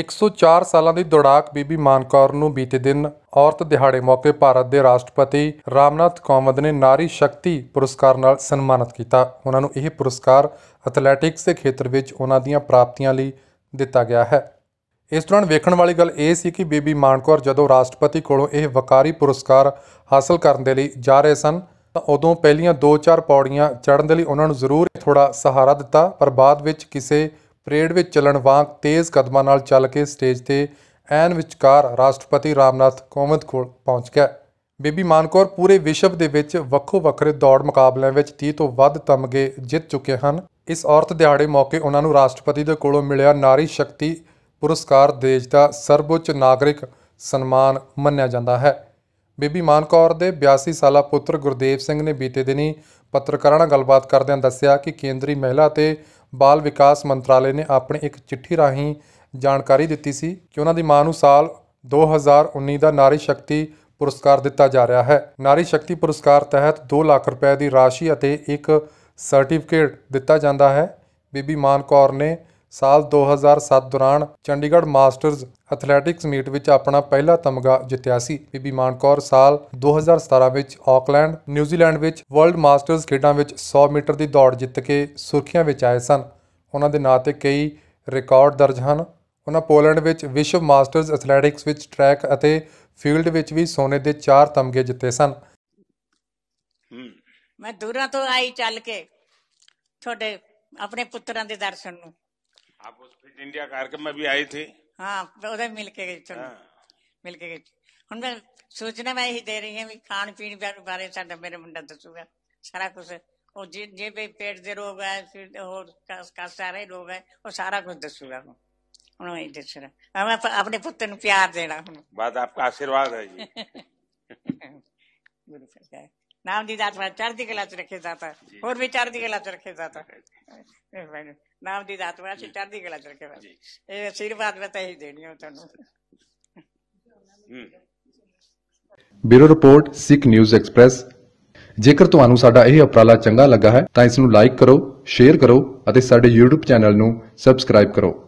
104 ਸਾਲਾਂ ਦੀ ਦੌੜਾਕ ਬੀਬੀ ਮਾਨਕੌਰ ਨੂੰ ਬੀਤੇ ਦਿਨ ਔਰਤ ਦਿਹਾੜੇ ਮੌਕੇ ਭਾਰਤ ਦੇ ਰਾਸ਼ਟਰਪਤੀ ਰਾਮਨਾਥ ਕੋਵਿੰਦ ਨੇ ਨਾਰੀ ਸ਼ਕਤੀ ਪੁਰਸਕਾਰ ਨਾਲ ਸਨਮਾਨਿਤ ਕੀਤਾ ਉਹਨਾਂ ਨੂੰ ਇਹ ਪੁਰਸਕਾਰ ਐਥਲੈਟਿਕਸ ਦੇ ਖੇਤਰ ਵਿੱਚ ਉਹਨਾਂ ਦੀਆਂ ਪ੍ਰਾਪਤੀਆਂ ਲਈ ਦਿੱਤਾ ਗਿਆ ਹੈ ਇਸ ਦੌਰਾਨ ਵੇਖਣ ਵਾਲੀ ਗੱਲ ਇਹ ਸੀ ਕਿ ਬੀਬੀ ਮਾਨਕੌਰ ਜਦੋਂ ਰਾਸ਼ਟਰਪਤੀ ਕੋਲੋਂ ਇਹ ਵਕਾਰੀ ਪੁਰਸਕਾਰ ਹਾਸਲ ਕਰਨ ਦੇ ਲਈ ਜਾ ਰਹੇ ਸਨ ਤਾਂ ਉਦੋਂ ਪਹਿਲੀਆਂ 2-4 ਪੌੜੀਆਂ ਚੜ੍ਹਨ ਦੇ ਲਈ ਉਹਨਾਂ ਨੂੰ ਜ਼ਰੂਰ ਥੋੜਾ ਸਹਾਰਾ ਦਿੱਤਾ ਪਰ ਬਾਅਦ ਵਿੱਚ ਕਿਸੇ ਪਰੇਡ ਵਿੱਚ ਚੱਲਣ ਵਾਂਗ ਤੇਜ਼ ਕਦਮਾਂ ਨਾਲ ਚੱਲ ਕੇ ਸਟੇਜ ਤੇ ਐਨ ਵਿਚਕਾਰ ਰਾਸ਼ਟਰਪਤੀ ਰਾਮਨਾਥ ਕੋਵਿੰਦ ਕੋਲ ਪਹੁੰਚ ਗਿਆ ਬੀਬੀ ਮਾਨਕੌਰ ਪੂਰੇ ਵਿਸ਼ਵ ਦੇ ਵਿੱਚ ਵੱਖੋ ਵੱਖਰੇ ਦੌੜ ਮੁਕਾਬਲਿਆਂ ਵਿੱਚ 30 ਤੋਂ ਵੱਧ ਤਮਗੇ ਜਿੱਤ ਚੁੱਕੇ ਹਨ ਇਸ ਔਰਤ ਦਿਹਾੜੇ ਮੌਕੇ ਉਹਨਾਂ ਨੂੰ ਰਾਸ਼ਟਰਪਤੀ ਦੇ ਕੋਲੋਂ ਮਿਲਿਆ ਨਾਰੀ ਸ਼ਕਤੀ ਪੁਰਸਕਾਰ ਦੇਸ਼ ਦਾ ਸਰਵਉੱਚ ਨਾਗਰਿਕ ਸਨਮਾਨ ਮੰਨਿਆ ਜਾਂਦਾ ਹੈ ਬੀਬੀ ਮਾਨਕੌਰ ਦੇ 82 ਸਾਲਾ ਪੁੱਤਰ ਗੁਰਦੇਵ ਸਿੰਘ ਨੇ ਬੀਤੇ ਦਿਨੀ ਪੱਤਰਕਾਰਾਂ ਨਾਲ ਗੱਲਬਾਤ ਕਰਦਿਆਂ ਦੱਸਿਆ ਕਿ ਕੇਂਦਰੀ ਮਹਿਲਾ ਤੇ ਬਾਲ ਵਿਕਾਸ ਮੰਤਰਾਲੇ ਨੇ ਆਪਣੀ ਇੱਕ ਚਿੱਠੀ ਰਾਹੀਂ ਜਾਣਕਾਰੀ ਦਿੱਤੀ ਸੀ ਕਿ ਉਹਨਾਂ ਦੀ ਮਾਂ ਨੂੰ ਸਾਲ 2019 ਦਾ ਨਾਰੀ ਸ਼ਕਤੀ ਪੁਰਸਕਾਰ ਦਿੱਤਾ ਜਾ ਰਿਹਾ ਹੈ ਨਾਰੀ ਸ਼ਕਤੀ ਪੁਰਸਕਾਰ ਤਹਿਤ 2 ਲੱਖ ਰੁਪਏ ਦੀ ਰਾਸ਼ੀ ਅਤੇ ਇੱਕ ਸਰਟੀਫਿਕੇਟ ਦਿੱਤਾ ਜਾਂਦਾ ਹੈ ਬੀਬੀ ਮਾਨਕੌਰ ਨੇ ਸਾਲ 2007 ਦੌਰਾਨ ਚੰਡੀਗੜ੍ਹ ਮਾਸਟਰਜ਼ ਐਥਲੈਟਿਕਸ ਮੀਟ ਵਿੱਚ ਆਪਣਾ ਪਹਿਲਾ ਤਮਗਾ ਜਿੱਤਿਆ ਸੀ ਬੀਬੀ ਮਾਨਕੌਰ ਸਾਲ 2017 ਵਿੱਚ ਆਕਲੈਂਡ ਨਿਊਜ਼ੀਲੈਂਡ ਵਿੱਚ ਵਰਲਡ ਮਾਸਟਰਜ਼ ਖੇਡਾਂ ਵਿੱਚ 100 ਮੀਟਰ ਦੀ ਦੌੜ ਜਿੱਤ ਕੇ ਸੁਰਖੀਆਂ ਵਿੱਚ ਆਏ ਸਨ ਉਹਨਾਂ ਦੇ ਨਾਂ ਤੇ ਕਈ ਰਿਕਾਰਡ ਦਰਜ ਹਨ ਉਹਨਾਂ ਪੋਲੈਂਡ ਵਿੱਚ ਵਿਸ਼ਵ ਮਾਸਟਰਜ਼ ਐਥਲੈਟਿਕਸ ਵਿੱਚ ਟਰੈਕ ਅਤੇ ਫੀਲਡ ਵਿੱਚ ਵੀ ਸੋਨੇ ਦੇ 4 ਤਮਗੇ ਜਿੱਤੇ ਸਨ ਮੈਂ ਦੂਰਾਂ ਤੋਂ ਆਈ ਚੱਲ ਕੇ ਤੁਹਾਡੇ ਆਪਣੇ ਪੁੱਤਰਾਂ ਦੇ ਦਰਸ਼ਨ ਨੂੰ आप उस फिट इंडिया कार्यक्रम में भी आई थी हाँ उधर मिल गई हाँ। मिलके के गई उनमें हाँ। सूचना में ही दे रही है खान पीन बारे सा मेरे मुंडा दसूगा सारा कुछ और जे जे पे पेट दे रोग है फिर और का सारे रोग है और सारा कुछ दसूगा उन्होंने दस हमें अपने पुत्र प्यार देना बात आपका आशीर्वाद है जी नाम दी जाता चढ़ती कला च रखे जाता और भी चढ़ती कला च रखे जाता ਨਾਮ ਦੀ ਦਾਤ ਬਣਾ ਸੀ ਚੜ੍ਹਦੀ ਕਲਾ ਚ ਰੱਖੇ ਬਸ ਇਹ ਅਸ਼ੀਰਵਾਦ ਮੈਂ ਤਾਂ ਇਹੀ ਦੇਣੀ ਆ ਤੁਹਾਨੂੰ bureau report Sikh news express ਜੇਕਰ ਤੁਹਾਨੂੰ ਸਾਡਾ ਇਹ ਉਪਰਾਲਾ ਚੰਗਾ ਲੱਗਾ ਹੈ ਤਾਂ ਇਸ ਨੂੰ ਲਾਈਕ ਕਰੋ ਸ਼ੇਅਰ ਕਰੋ ਅਤੇ ਸਾਡੇ YouTube ਚੈਨਲ ਨੂੰ ਸਬਸਕ੍ਰਾਈਬ ਕਰੋ